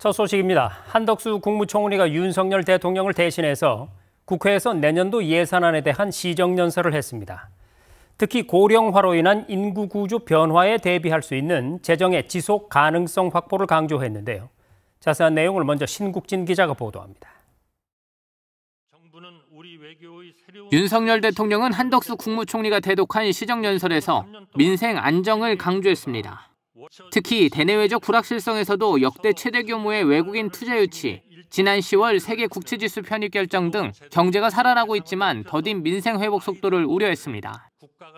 첫 소식입니다. 한덕수 국무총리가 윤석열 대통령을 대신해서 국회에서 내년도 예산안에 대한 시정연설을 했습니다. 특히 고령화로 인한 인구 구조 변화에 대비할 수 있는 재정의 지속 가능성 확보를 강조했는데요. 자세한 내용을 먼저 신국진 기자가 보도합니다. 윤석열 대통령은 한덕수 국무총리가 대독한 시정연설에서 민생 안정을 강조했습니다. 특히 대내외적 불확실성에서도 역대 최대 규모의 외국인 투자 유치, 지난 10월 세계 국채지수 편입 결정 등 경제가 살아나고 있지만 더딘 민생 회복 속도를 우려했습니다.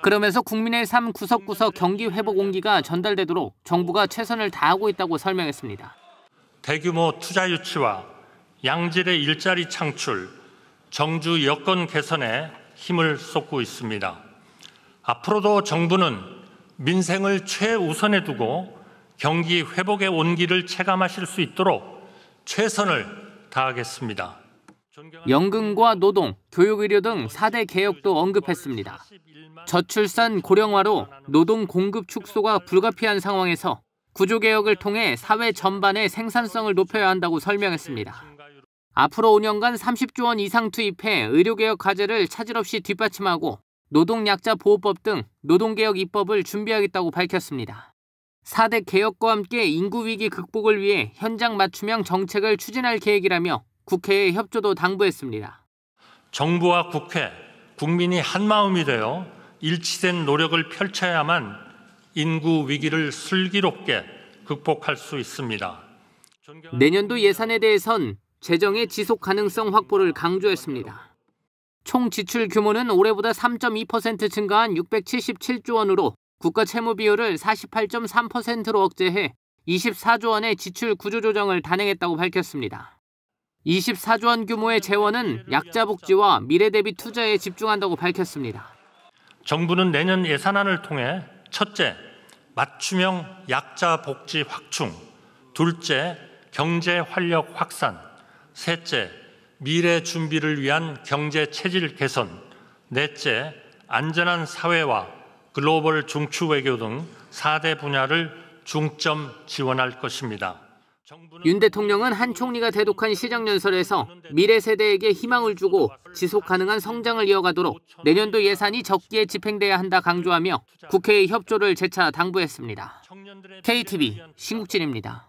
그러면서 국민의 삶 구석구석 경기 회복 온기가 전달되도록 정부가 최선을 다하고 있다고 설명했습니다. 대규모 투자 유치와 양질의 일자리 창출, 정주 여건 개선에 힘을 쏟고 있습니다. 앞으로도 정부는 민생을 최우선에 두고 경기 회복의 온기를 체감하실 수 있도록 최선을 다하겠습니다. 연금과 노동, 교육의료 등 4대 개혁도 언급했습니다. 저출산 고령화로 노동 공급 축소가 불가피한 상황에서 구조개혁을 통해 사회 전반의 생산성을 높여야 한다고 설명했습니다. 앞으로 5년간 30조 원 이상 투입해 의료개혁 과제를 차질 없이 뒷받침하고 노동약자 보호법 등 노동개혁 입법을 준비하겠다고 밝혔습니다. 4대 개혁과 함께 인구위기 극복을 위해 현장 맞춤형 정책을 추진할 계획이라며 국회에 협조도 당부했습니다. 정부와 국회, 국민이 한마음이 되어 일치된 노력을 펼쳐야만 인구 위기를 슬기롭게 극복할 수 있습니다. 내년도 예산에 대해선 재정의 지속 가능성 확보를 강조했습니다. 총 지출 규모는 올해보다 3.2% 증가한 677조 원으로 국가 채무 비율을 48.3%로 억제해 24조 원의 지출 구조 조정을 단행했다고 밝혔습니다. 24조 원 규모의 재원은 약자 복지와 미래 대비 투자에 집중한다고 밝혔습니다. 정부는 내년 예산안을 통해 첫째, 맞춤형 약자 복지 확충, 둘째, 경제 활력 확산, 셋째, 미래 준비를 위한 경제 체질 개선, 넷째, 안전한 사회와 글로벌 중추 외교 등 4대 분야를 중점 지원할 것입니다. 윤 대통령은 한 총리가 대독한 시장연설에서 미래 세대에게 희망을 주고 지속 가능한 성장을 이어가도록 내년도 예산이 적기에 집행돼야 한다 강조하며 국회의 협조를 재차 당부했습니다. KTV 신국진입니다.